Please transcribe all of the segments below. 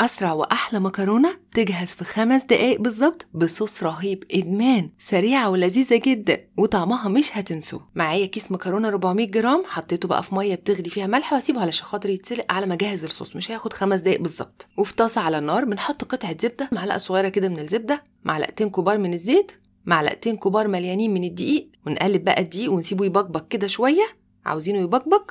أسرع وأحلى مكرونة تجهز في خمس دقايق بالظبط بصوص رهيب إدمان سريعة ولذيذة جدا وطعمها مش هتنسوه معايا كيس مكرونة 400 جرام حطيته بقى في مية بتغلي فيها ملح وأسيبه علشان خاطر يتسلق على ما أجهز الصوص مش هياخد خمس دقايق بالظبط وفي طاسة على النار بنحط قطعة زبدة معلقة صغيرة كده من الزبدة معلقتين كبار من الزيت معلقتين كبار مليانين من الدقيق ونقلب بقى الدقيق ونسيبه يبقبق كده شوية عاوزينه يبقبق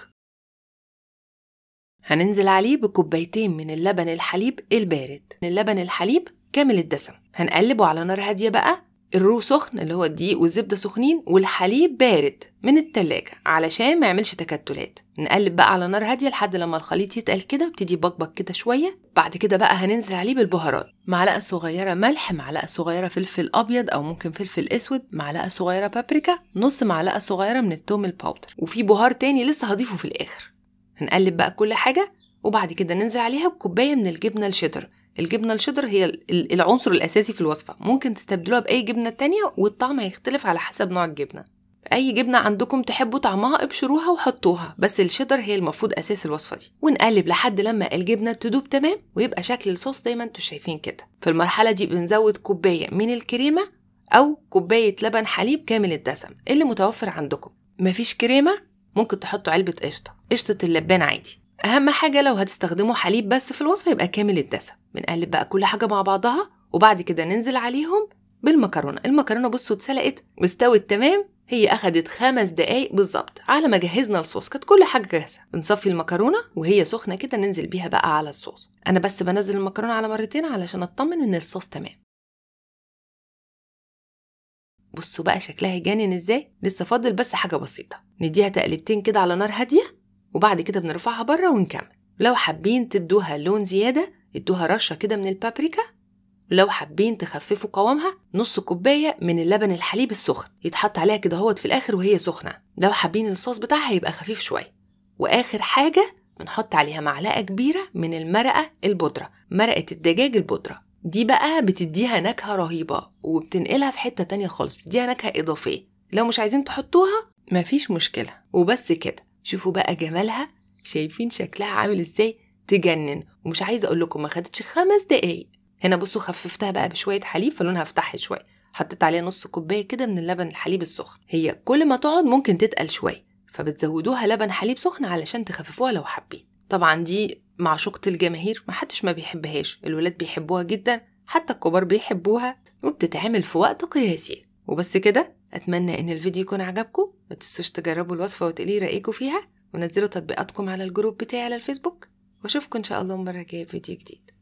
هننزل عليه بكوبايتين من اللبن الحليب البارد اللبن الحليب كامل الدسم هنقلبه على نار هادية بقى الرو سخن اللي هو الدقيق والزبدة سخنين والحليب بارد من التلاجة علشان ما يعملش تكتلات نقلب بقى على نار هادية لحد لما الخليط يتقل كده ويبتدي بكبك كده شوية بعد كده بقى هننزل عليه بالبهارات معلقة صغيرة ملح معلقة صغيرة فلفل أبيض أو ممكن فلفل أسود معلقة صغيرة بابريكا نص معلقة صغيرة من التوم الباودر وفي بهار تاني لسه هضيفه في الآخر هنقلب بقى كل حاجة وبعد كده ننزل عليها بكوباية من الجبنة الشيدر الجبنة الشيدر هي العنصر الأساسي في الوصفة ممكن تستبدلوها بأي جبنة تانية والطعم هيختلف على حسب نوع الجبنة أي جبنة عندكم تحبوا طعمها ابشروها وحطوها بس الشيدر هي المفروض أساس الوصفة دي ونقلب لحد لما الجبنة تدوب تمام ويبقى شكل الصوص زي ما انتوا شايفين كده في المرحلة دي بنزود كوباية من الكريمة أو كوباية لبن حليب كامل الدسم اللي متوفر عندكم مفيش كريمة ممكن تحطوا علبة قشطة قشطة اللبان عادي أهم حاجة لو هتستخدموا حليب بس في الوصفة يبقى كامل الدسم بنقلب بقى كل حاجة مع بعضها وبعد كده ننزل عليهم بالمكرونة المكرونة بصوا اتسلقت واستوت تمام هي أخدت خمس دقايق بالظبط على ما جهزنا الصوص كانت كل حاجة جاهزة بنصفي المكرونة وهي سخنة كده ننزل بيها بقى على الصوص أنا بس بنزل المكرونة على مرتين علشان أطمن إن الصوص تمام بصوا بقى شكلها هيجنن ازاي لسه فاضل بس حاجه بسيطه نديها تقلبتين كده على نار هاديه وبعد كده بنرفعها بره ونكمل لو حابين تدوها لون زياده ادوها رشه كده من البابريكا ولو حابين تخففوا قوامها نص كوبايه من اللبن الحليب السخن يتحط عليها كده هوت في الاخر وهي سخنه لو حابين الصوص بتاعها يبقى خفيف شويه واخر حاجه بنحط عليها معلقه كبيره من المرقه البودره مرقه الدجاج البودره دي بقى بتديها نكهة رهيبة وبتنقلها في حتة تانية خالص بتديها نكهة إضافية لو مش عايزين تحطوها مفيش مشكلة وبس كده شوفوا بقى جمالها شايفين شكلها عامل ازاي تجنن ومش عايزة اقول لكم ما خدتش خمس دقايق هنا بصوا خففتها بقى بشوية حليب فلونها افتح شوية حطيت عليها نص كوباية كده من اللبن الحليب السخن هي كل ما تقعد ممكن تتقل شوية فبتزودوها لبن حليب سخن علشان تخففوها لو حابين طبعا دي معشوقة الجماهير محدش ما بيحبهاش الولاد بيحبوها جدا حتى الكبار بيحبوها وبتتعمل في وقت قياسي وبس كده أتمنى إن الفيديو يكون عجبكم ما تنسوش تجربوا الوصفة وتقولي رأيكم فيها ونزلوا تطبيقاتكم على الجروب بتاعي على الفيسبوك واشوفكم ان شاء الله المره الجايه في فيديو جديد